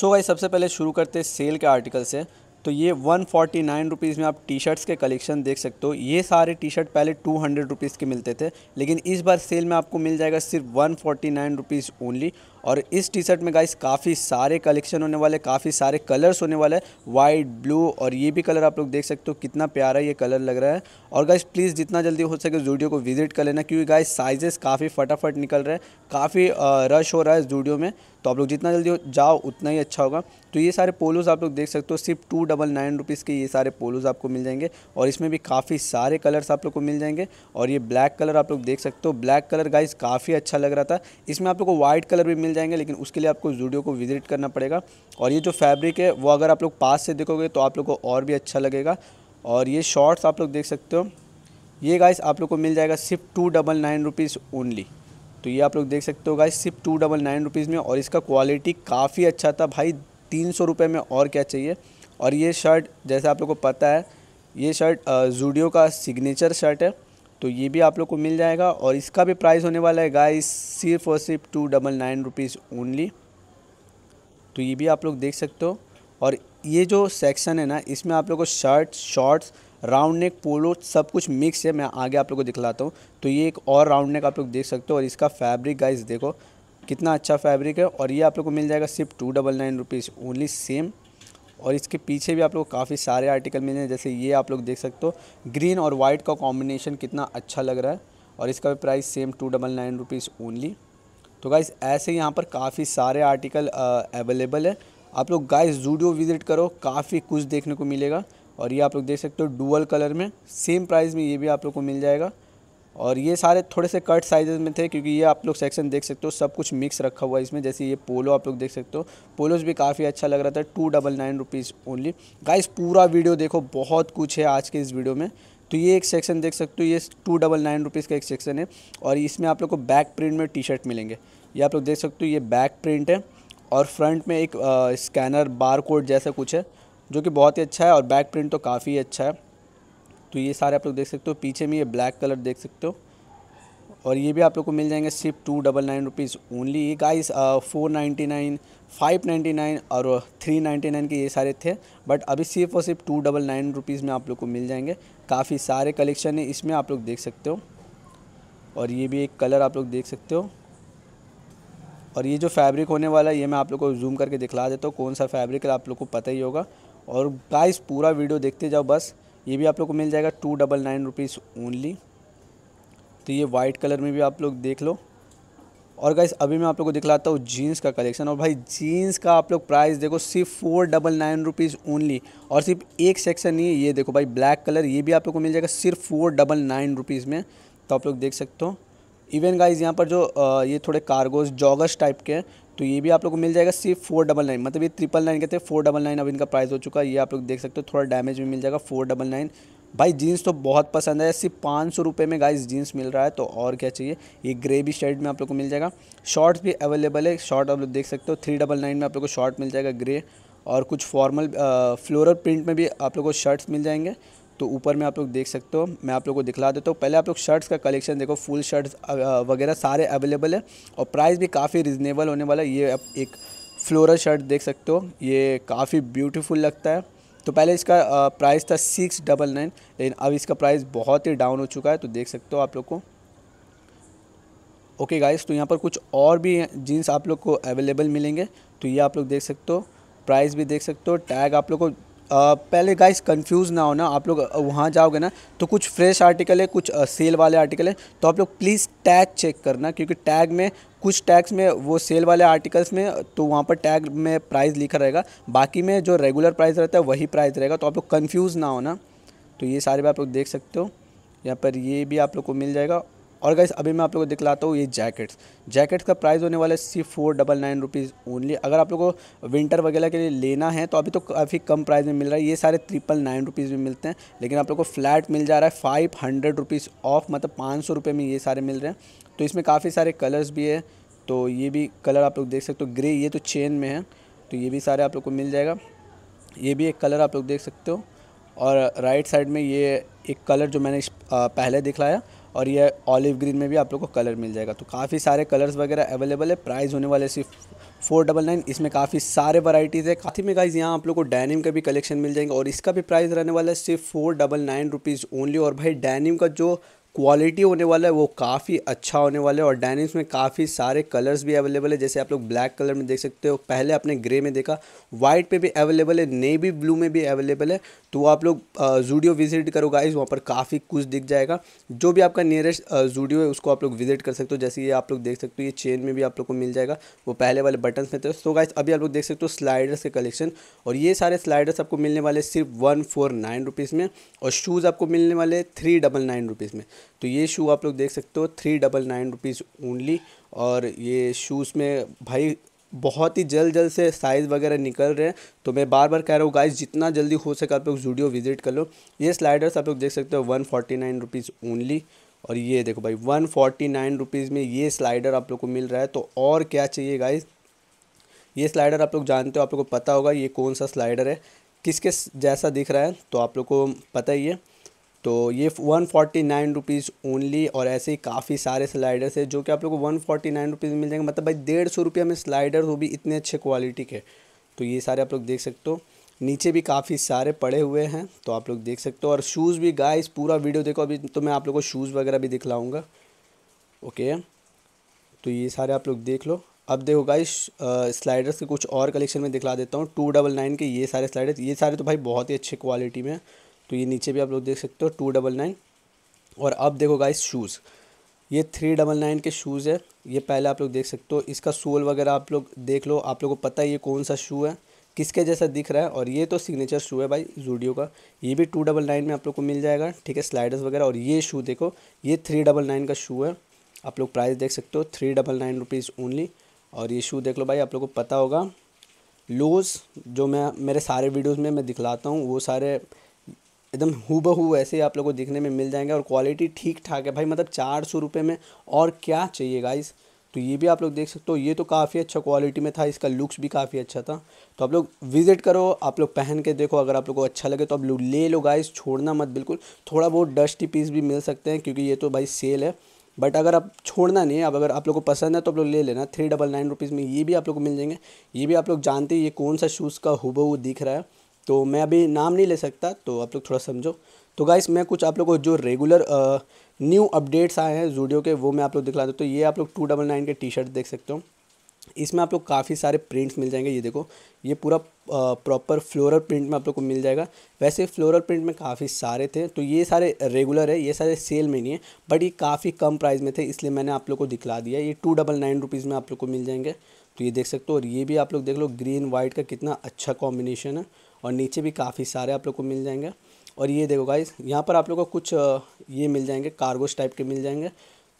सो so भाई सबसे पहले शुरू करते हैं सेल के आर्टिकल से तो ये वन फोर्टी नाइन रुपीज़ में आप टी शर्ट्स के कलेक्शन देख सकते हो ये सारे टी शर्ट पहले टू हंड्रेड रुपीज़ के मिलते थे लेकिन इस बार सेल में आपको मिल जाएगा सिर्फ one forty nine rupees only और इस टी शर्ट में गाइस काफ़ी सारे कलेक्शन होने वाले काफ़ी सारे कलर्स होने वाले वाइट ब्लू और ये भी कलर आप लोग देख सकते हो कितना प्यारा ये कलर लग रहा है और गाइस प्लीज़ जितना जल्दी हो सके जूडियो को विजिट कर लेना क्योंकि गाइस साइजेस काफ़ी फटाफट निकल रहे हैं काफ़ी रश हो रहा है जूडियो में तो आप लोग जितना जल्दी जाओ उतना ही अच्छा होगा तो ये सारे पोलोज़ आप लोग देख सकते हो सिर्फ टू डबल नाइन रुपीज़ के ये सारे पोलोज़ आपको मिल जाएंगे और इसमें भी काफ़ी सारे कलर्स आप लोग को मिल जाएंगे और ये ब्लैक कलर आप लोग देख सकते हो ब्लैक कलर गाइस काफ़ी अच्छा लग रहा था इसमें आप लोग को वाइट कलर भी मिल जाएंगे लेकिन उसके लिए आपको जूडियो को विजिट करना पड़ेगा और ये जो फैब्रिक है वो अगर आप लोग पास से देखोगे तो आप लोग को और भी अच्छा लगेगा और ये शॉर्ट्स आप लोग देख सकते हो ये गाइस आप लोग को मिल जाएगा सिर्फ two double nine rupees only तो ये आप लोग देख सकते हो गाइस सिर्फ टू डबल नाइन रुपीज़ में और इसका क्वालिटी काफ़ी अच्छा था भाई तीन सौ रुपये में और क्या चाहिए और ये शर्ट जैसे आप लोग को पता है ये शर्ट जूडियो का सिग्नेचर शर्ट है तो ये भी आप लोग को मिल जाएगा और इसका भी प्राइस होने वाला है गाइस सिर्फ और सिर्फ two double nine rupees only तो ये भी आप लोग देख सकते हो और ये जो सेक्शन है ना इसमें आप लोग को shirt shorts round neck polo सब कुछ मिक्स है मैं आगे आप लोग को दिखलाता हूँ तो ये एक और राउंड नेक आप लोग देख सकते हो और इसका फैब्रिक गाइस देखो कितना अच्छा फैब्रिक है और ये आप लोग को मिल जाएगा सिर्फ two double nine rupees only same और इसके पीछे भी आप लोग काफ़ी सारे आर्टिकल मिले हैं जैसे ये आप लोग देख सकते हो ग्रीन और वाइट का कॉम्बिनेशन कितना अच्छा लग रहा है और इसका भी price same two double nine rupees only तो गाइज़ ऐसे यहाँ पर काफ़ी सारे आर्टिकल अवेलेबल है आप लोग गाइज जूडियो विज़िट करो काफ़ी कुछ देखने को मिलेगा और ये आप लोग देख सकते हो डुअल कलर में सेम प्राइस में ये भी आप लोग को मिल जाएगा और ये सारे थोड़े से कट साइजेस में थे क्योंकि ये आप लोग सेक्शन देख सकते हो सब कुछ मिक्स रखा हुआ है इसमें जैसे ये पोलो आप लोग देख सकते हो पोलोज भी काफ़ी अच्छा लग रहा था two double nine rupees only guys पूरा वीडियो देखो बहुत कुछ है आज के इस वीडियो में तो ये एक सेक्शन देख सकते हो ये टू डबल नाइन रुपीज़ का एक सेक्शन है और इसमें आप लोग को बैक प्रिंट में टी शर्ट मिलेंगे ये आप लोग देख सकते हो ये बैक प्रिंट है और फ्रंट में एक स्कैनर बार कोड जैसा कुछ है जो कि बहुत ही अच्छा है और बैक प्रिंट तो काफ़ी अच्छा है तो ये सारे आप लोग देख सकते हो पीछे में ये ब्लैक कलर देख सकते हो और ये भी आप लोग को मिल जाएंगे सिर्फ two double nine rupees only guys four ninety nine five ninety nine और थ्री नाइन्टी नाइन के ये सारे थे बट अभी सिर्फ और सिर्फ टू डबल नाइन रुपीज़ में आप लोग को मिल जाएंगे काफ़ी सारे कलेक्शन है इसमें आप लोग देख सकते हो और ये भी एक कलर आप लोग देख सकते हो और ये जो फैब्रिक होने वाला है ये मैं आप लोग को जूम करके दिखला देता हूँ कौन सा फैब्रिक आप लोग को पता ही होगा और गाइस पूरा वीडियो देखते जाओ बस ये भी आप लोग को मिल जाएगा two double nine rupees only तो ये वाइट कलर में भी आप लोग देख लो और गाइस अभी मैं आप लोग को दिखलाता हूँ जीन्स का कलेक्शन और भाई जीन्स का आप लोग प्राइस देखो सिर्फ four double nine rupees only और सिर्फ एक सेक्शन ही ये देखो भाई ब्लैक कलर ये भी आप लोग को मिल जाएगा सिर्फ फोर डबल नाइन रुपीज़ में तो आप लोग देख सकते हो इवन गाइज यहाँ पर जो ये थोड़े कार्गोज जॉगर्स टाइप के हैं तो ये भी आप लोग को मिल जाएगा सिर्फ फोर डबल नाइन मतलब ये ट्रिपल नाइन कहते हैं फोर डबल नाइन अब इनका प्राइस हो चुका है ये आप लोग देख सकते हो थोड़ा डैमेज भी मिल जाएगा फोर डबल नाइन भाई जीन्स तो बहुत पसंद है सिर्फ पाँच सौ रुपये में गाइस जीन्स मिल रहा है तो और क्या चाहिए ये ग्रे भी शर्ट में आप लोग को मिल जाएगा शॉर्ट्स भी अवेलेबल है शॉर्ट आप लोग देख सकते हो थ्री डबल नाइन में आप लोग को शॉर्ट मिल जाएगा ग्रे और कुछ फॉर्मल फ्लोरल प्रिंट में भी आप लोग को शर्ट्स मिल जाएंगे तो ऊपर में आप लोग देख सकते हो मैं आप लोग को दिखला देता हूँ पहले आप लोग शर्ट्स का कलेक्शन देखो फुल शर्ट्स वगैरह सारे अवेलेबल है और प्राइस भी काफ़ी रिजनेबल होने वाला है ये आप एक फ्लोरल शर्ट देख सकते हो ये काफ़ी ब्यूटीफुल लगता है तो पहले इसका प्राइस था सिक्स डबल नाइन लेकिन अब इसका प्राइस बहुत ही डाउन हो चुका है तो देख सकते हो आप लोग को ओके गाइस तो यहाँ पर कुछ और भी जीन्स आप लोग को अवेलेबल मिलेंगे तो ये आप लोग देख सकते हो प्राइस भी देख सकते हो टैग आप लोग को पहले गाइस कंफ्यूज ना होना आप लोग वहाँ जाओगे ना तो कुछ फ्रेश आर्टिकल है कुछ सेल वाले आर्टिकल है तो आप लोग प्लीज़ टैग चेक करना क्योंकि टैग में कुछ टैग्स में वो सेल वाले आर्टिकल्स में तो वहाँ पर टैग में प्राइस लिखा रहेगा बाकी में जो रेगुलर प्राइस रहता है वही प्राइस रहेगा तो आप लोग कन्फ्यूज़ ना होना तो ये सारे भी आप लोग देख सकते हो यहाँ पर ये भी आप लोग को मिल जाएगा और गाइस अभी मैं आप लोगों को दिखलाता हूँ ये जैकेट्स जैकेट्स का प्राइस होने वाला है सिर्फ four double nine rupees only अगर आप लोगों को विंटर वगैरह के लिए लेना है तो अभी तो काफ़ी कम प्राइस में मिल रहा है ये सारे ट्रिपल नाइन रुपीज़ में मिलते हैं लेकिन आप लोग को फ्लैट मिल जा रहा है फाइव हंड्रेड रुपीज़ ऑफ मतलब पाँच सौ रुपये में ये सारे मिल रहे हैं तो इसमें काफ़ी सारे कलर्स भी है तो ये भी कलर आप लोग देख सकते हो ग्रे ये तो चेन में है तो ये भी सारे आप लोग को मिल जाएगा ये भी एक कलर आप लोग देख सकते हो और राइट साइड में ये एक कलर जो मैंने पहले दिखलाया और ये ऑलिव ग्रीन में भी आप लोग को कलर मिल जाएगा तो काफ़ी सारे कलर्स वगैरह अवेलेबल है प्राइस होने वाले सिर्फ फोर डबल नाइन इसमें काफ़ी सारे वराइटीज़ है काफ़ी में गाइज यहाँ आप लोग को डैनिम का भी कलेक्शन मिल जाएंगे और इसका भी प्राइस रहने वाला है सिर्फ four double nine rupees only और भाई डैनिम का जो क्वालिटी होने वाला है वो काफ़ी अच्छा होने वाला है और डैनिम्स में काफ़ी सारे कलर्स भी अवेलेबल है जैसे आप लोग ब्लैक कलर में देख सकते हो पहले आपने ग्रे में देखा वाइट पे भी अवेलेबल है नेवी ब्लू में भी अवेलेबल है तो आप लोग जूडियो विजिट करो गाइज वहाँ पर काफ़ी कुछ दिख जाएगा जो भी आपका नियरेस्ट जूडियो है उसको आप लोग विजिट कर सकते हो जैसे ये आप लोग देख सकते हो ये चेन में भी आप लोग को मिल जाएगा वो पहले वाले बटन्स में थे तो गाइज अभी आप लोग देख सकते हो स्लाइडर्स के कलेक्शन और ये सारे स्लाइडर्स आपको मिलने वाले सिर्फ वन फोर नाइन रुपीज़ में और शूज़ आपको मिलने वाले थ्री डबल नाइन रुपीज़ में तो ये शू आप लोग देख सकते हो three double nine rupees only और ये शूज़ में भाई बहुत ही जल्द जल्द से साइज़ वगैरह निकल रहे हैं तो मैं बार बार कह रहा हूँ गाइज जितना जल्दी हो सके आप लोग स्टूडियो विजिट कर लो ये स्लाइडर्स आप लोग देख सकते हो one forty nine rupees only और ये देखो भाई वन फोर्टी नाइन रुपीज़ में ये स्लाइडर आप लोग को मिल रहा है तो और क्या चाहिए गाइज ये स्लाइडर आप लोग जानते हो आप लोग को पता होगा ये कौन सा स्लाइडर है किसके जैसा दिख रहा है तो आप लोग को पता ही है तो ये one forty nine rupees only और ऐसे ही काफ़ी सारे स्लाइडर्स है जो कि आप लोगों को वन फोर्टी नाइन रुपीज़ मिल जाएंगे मतलब भाई डेढ़ सौ रुपये में स्लाइडर वो भी इतने अच्छे क्वालिटी के तो ये सारे आप लोग देख सकते हो नीचे भी काफ़ी सारे पड़े हुए हैं तो आप लोग देख सकते हो और शूज़ भी गाइस पूरा वीडियो देखो अभी तो मैं आप लोग को शूज़ वगैरह भी दिखलाऊँगा ओके तो ये सारे आप लोग देख लो अब देखो गाइस स्लाइडर्स के कुछ और कलेक्शन में दिखला देता हूँ टू डबल नाइन के ये सारे स्लाइडर्स ये सारे तो भाई बहुत ही अच्छे क्वालिटी में तो ये नीचे भी आप लोग देख सकते हो टू डबल नाइन और अब देखो गाइस शूज़ ये थ्री डबल नाइन के शूज़ है ये पहले आप लोग देख सकते हो इसका सोल वगैरह आप लोग देख लो आप लोग को पता है ये कौन सा शू है किसके जैसा दिख रहा है और ये तो सिग्नेचर शू है भाई जूडियो का ये भी टू डबल नाइन में आप लोग को मिल जाएगा ठीक है स्लाइडर्स वगैरह और ये शू देखो ये थ्री डबल नाइन का शू है आप लोग प्राइस देख सकते हो three double nine rupees only और ये शू देख लो भाई आप लोग को पता होगा लूज़ जो मैं मेरे सारे वीडियोज़ में मैं दिखलाता हूँ वो सारे एकदम हूबहू ऐसे ही आप लोगों को दिखने में मिल जाएंगे और क्वालिटी ठीक ठाक है भाई मतलब चार सौ रुपये में और क्या चाहिए गाइस तो ये भी आप लोग देख सकते हो ये तो काफ़ी अच्छा क्वालिटी में था इसका लुक्स भी काफ़ी अच्छा था तो आप लोग विजिट करो आप लोग पहन के देखो अगर आप लोग को अच्छा लगे तो आप लोग ले लो गाइस छोड़ना मत बिल्कुल थोड़ा बहुत डस्टी पीस भी मिल सकते हैं क्योंकि ये तो भाई सेल है बट अगर आप छोड़ना नहीं है अब अगर आप लोग को पसंद है तो आप लोग ले लेना थ्री डबल नाइन रुपीज़ में ये भी आप लोग को मिल जाएंगे ये भी आप लोग जानते हैं ये कौन सा शूज़ का हुबहू दिख रहा है तो मैं अभी नाम नहीं ले सकता तो आप लोग थोड़ा समझो तो गाइस मैं कुछ आप लोग को जो रेगुलर न्यू अपडेट्स आए हैं जूडियो के वो मैं आप लोग दिखला दूँ तो ये आप लोग टू डबल नाइन के टी शर्ट देख सकते हो इसमें आप लोग काफ़ी सारे प्रिंट्स मिल जाएंगे ये देखो ये पूरा प्रॉपर फ्लोरल प्रिंट में आप लोग को मिल जाएगा वैसे फ्लोरल प्रिंट में काफ़ी सारे थे तो ये सारे रेगुलर है ये सारे सेल में नहीं है बट ये काफ़ी कम प्राइस में थे इसलिए मैंने आप लोग को दिखला दिया ये टू डबल नाइन रुपीज़ में आप लोग को मिल जाएंगे तो ये देख सकते हो और ये भी आप लोग देख लो ग्रीन वाइट का कितना अच्छा कॉम्बिनेशन है और नीचे भी काफ़ी सारे आप लोग को मिल जाएंगे और ये देखो गाइज यहाँ पर आप लोग को कुछ ये मिल जाएंगे कार्गोस टाइप के मिल जाएंगे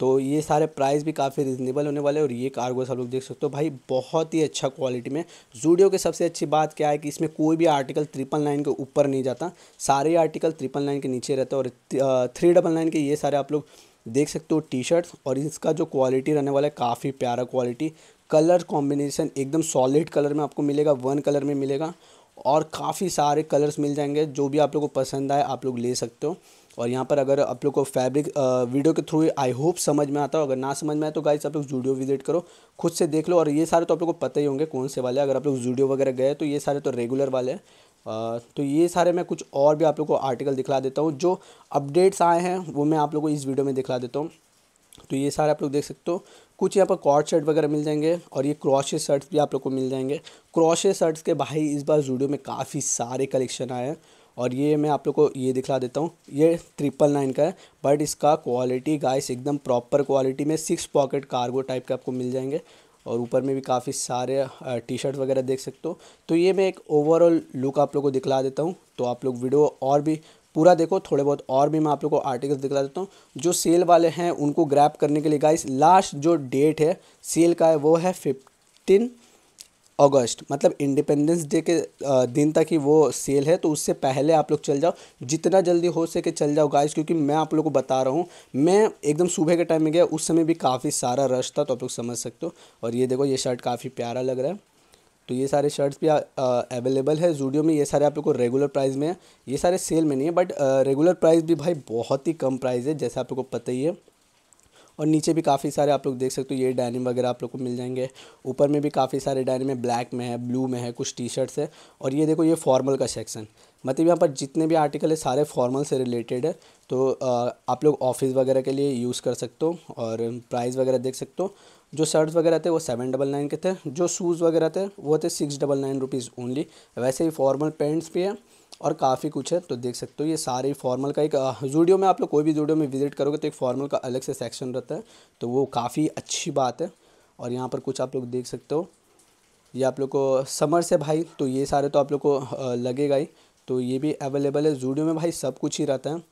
तो ये सारे प्राइस भी काफ़ी रिजनेबल होने वाले और ये कार्गोस आप लोग देख सकते हो भाई बहुत ही अच्छा क्वालिटी में जूडियो के सबसे अच्छी बात क्या है कि इसमें कोई भी आर्टिकल ट्रिपल नाइन के ऊपर नहीं जाता सारे आर्टिकल ट्रिपल नाइन के नीचे रहते और थ्री डबल नाइन के ये सारे आप लोग देख सकते हो टी शर्ट्स और इसका जो क्वालिटी रहने वाला है काफ़ी प्यारा क्वालिटी कलर कॉम्बिनेशन एकदम सॉलिड कलर में आपको मिलेगा वन कलर में मिलेगा और काफ़ी सारे कलर्स मिल जाएंगे जो भी आप लोग को पसंद आए आप लोग ले सकते हो और यहाँ पर अगर आप लोग को फैब्रिक वीडियो के थ्रू आई होप समझ में आता हो अगर ना समझ में आए तो गाइस आप लोग जूडियो विजिट करो खुद से देख लो और ये सारे तो आप लोग को पता ही होंगे कौन से वाले अगर आप लोग जूडियो वगैरह गए तो ये सारे तो रेगुलर वाले हैं तो ये सारे मैं कुछ और भी आप लोग को आर्टिकल दिखला देता हूँ जो अपडेट्स आए हैं वो मैं आप लोग को इस वीडियो में दिखला देता हूँ तो ये सारे आप लोग देख सकते हो कुछ यहाँ पर कॉर्ड शर्ट वगैरह मिल जाएंगे और ये क्रॉशे शर्ट्स भी आप लोग को मिल जाएंगे क्रॉशे शर्ट्स के भाई इस बार जूडियो में काफ़ी सारे कलेक्शन आए हैं और ये मैं आप लोग को ये दिखला देता हूँ ये ट्रिपल नाइन का है बट इसका क्वालिटी गाइस एकदम प्रॉपर क्वालिटी में सिक्स पॉकेट कार्गो टाइप के आपको मिल जाएंगे और ऊपर में भी काफ़ी सारे टी शर्ट वगैरह देख सकते हो तो ये मैं एक ओवरऑल लुक आप लोग को दिखला देता हूँ तो आप लोग वीडियो और भी पूरा देखो थोड़े बहुत और भी मैं आप लोग को आर्टिकल्स दिखला देता हूँ जो सेल वाले हैं उनको ग्रैप करने के लिए गाइस लास्ट जो डेट है सेल का है वो है फिफ्टीन अगस्त मतलब इंडिपेंडेंस डे के दिन तक ही वो सेल है तो उससे पहले आप लोग चल जाओ जितना जल्दी हो सके चल जाओ गाइस क्योंकि मैं आप लोग को बता रहा हूँ मैं एकदम सुबह के टाइम में गया उस समय भी काफ़ी सारा रश था तो आप लोग समझ सकते हो और ये देखो ये शर्ट काफ़ी प्यारा लग रहा है तो ये सारे शर्ट्स भी अवेलेबल है जूडियो में ये सारे आप लोग को रेगुलर प्राइस में है ये सारे सेल में नहीं है बट रेगुलर प्राइस भी भाई बहुत ही कम प्राइस है जैसे आप लोग को पता ही है और नीचे भी काफ़ी सारे आप लोग देख सकते हो ये डायनिम वगैरह आप लोग को मिल जाएंगे ऊपर में भी काफ़ी सारे डायनिम है ब्लैक में है ब्लू में है कुछ टी शर्ट्स है और ये देखो ये फॉर्मल का सेक्शन मतलब यहाँ पर जितने भी आर्टिकल है सारे फॉर्मल से रिलेटेड है तो आप लोग ऑफिस वगैरह के लिए यूज़ कर सकते हो और प्राइस वगैरह देख सकते हो जो शर्ट्स वगैरह थे वो सेवन डबल नाइन के थे जो शूज़ वगैरह थे वो थे six double nine rupees only वैसे ही फॉर्मल पेंट्स भी है और काफ़ी कुछ है तो देख सकते हो ये सारे फॉर्मल का एक जूडियो में आप लोग कोई भी जूडियो में विजिट करोगे तो एक फॉर्मल का अलग से सेक्शन रहता है तो वो काफ़ी अच्छी बात है और यहाँ पर कुछ आप लोग देख सकते हो ये आप लोग को समर से भाई तो ये सारे तो आप लोग को लगेगा ही तो ये भी अवेलेबल है जूडियो में भाई सब कुछ ही रहता है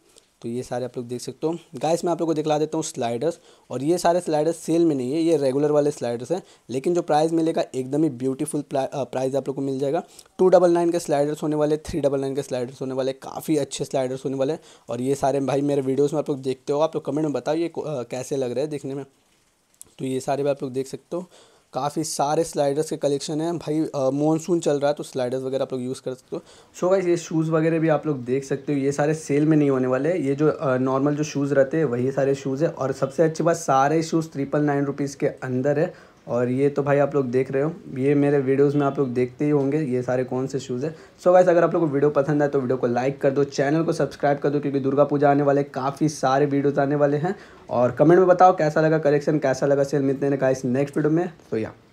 तो ये सारे आप लोग देख सकते हो गाइस मैं आप लोग को दिखला देता हूँ स्लाइडर्स और ये सारे स्लाइडर्स सेल में नहीं है ये रेगुलर वाले स्लाइडर्स हैं लेकिन जो प्राइस मिलेगा एकदम ही ब्यूटीफुल प्राइस आप लोग को मिल जाएगा टू डबल नाइन के स्लाइडर्स होने वाले थ्री डबल नाइन के स्लाइडर्स होने वाले काफ़ी अच्छे स्लाइडर्स होने वाले और ये सारे भाई मेरे वीडियोज़ में आप लोग देखते हो आप लोग कमेंट में बताओ ये कैसे लग रहे हैं देखने में तो ये सारे भी आप लोग देख सकते हो काफ़ी सारे स्लाइडर्स के कलेक्शन हैं भाई मानसून चल रहा है तो स्लाइडर्स वगैरह आप लोग यूज़ कर सकते हो सो भाई ये शूज़ वगैरह भी आप लोग देख सकते हो ये सारे सेल में नहीं होने वाले ये जो नॉर्मल जो शूज़ रहते हैं वही सारे शूज़ है और सबसे अच्छी बात सारे शूज़ ट्रिपल नाइन रुपीज़ के अंदर है और ये तो भाई आप लोग देख रहे हो ये मेरे वीडियोस में आप लोग देखते ही होंगे ये सारे कौन से शूज़ है सो so गाइस अगर आप लोग को वीडियो पसंद आए तो वीडियो को लाइक कर दो चैनल को सब्सक्राइब कर दो क्योंकि दुर्गा पूजा आने वाले काफ़ी सारे वीडियोज़ आने वाले हैं और कमेंट में बताओ कैसा लगा कलेक्शन कैसा लगा सेल मिलते हैं गाइस नेक्स्ट वीडियो में तो या